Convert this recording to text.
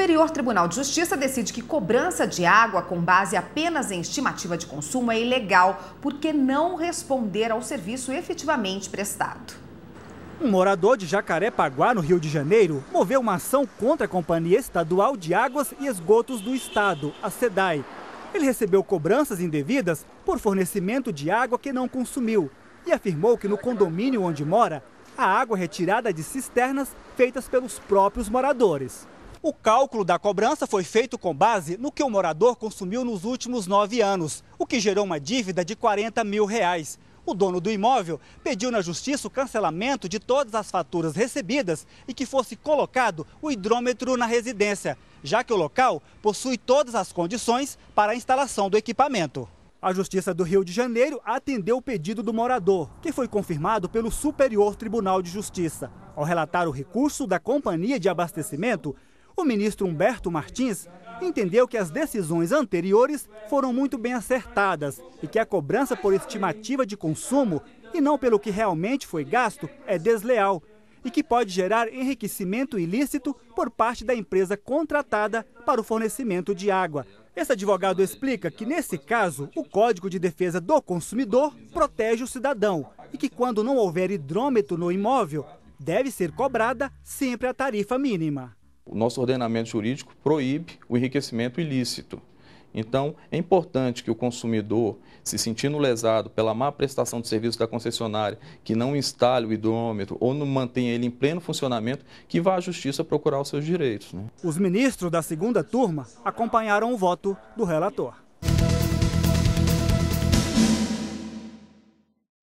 Superior Tribunal de Justiça decide que cobrança de água com base apenas em estimativa de consumo é ilegal, porque não responder ao serviço efetivamente prestado. Um morador de Jacarepaguá, no Rio de Janeiro, moveu uma ação contra a Companhia Estadual de Águas e Esgotos do Estado, a SEDAI. Ele recebeu cobranças indevidas por fornecimento de água que não consumiu e afirmou que no condomínio onde mora, a água é retirada de cisternas feitas pelos próprios moradores. O cálculo da cobrança foi feito com base no que o morador consumiu nos últimos nove anos, o que gerou uma dívida de 40 mil reais. O dono do imóvel pediu na justiça o cancelamento de todas as faturas recebidas e que fosse colocado o hidrômetro na residência, já que o local possui todas as condições para a instalação do equipamento. A Justiça do Rio de Janeiro atendeu o pedido do morador, que foi confirmado pelo Superior Tribunal de Justiça. Ao relatar o recurso da companhia de abastecimento, o ministro Humberto Martins entendeu que as decisões anteriores foram muito bem acertadas e que a cobrança por estimativa de consumo e não pelo que realmente foi gasto é desleal e que pode gerar enriquecimento ilícito por parte da empresa contratada para o fornecimento de água. Esse advogado explica que, nesse caso, o Código de Defesa do Consumidor protege o cidadão e que, quando não houver hidrômetro no imóvel, deve ser cobrada sempre a tarifa mínima o nosso ordenamento jurídico proíbe o enriquecimento ilícito. Então, é importante que o consumidor, se sentindo lesado pela má prestação de serviço da concessionária, que não instale o hidrômetro ou não mantenha ele em pleno funcionamento, que vá à justiça procurar os seus direitos. Né? Os ministros da segunda turma acompanharam o voto do relator.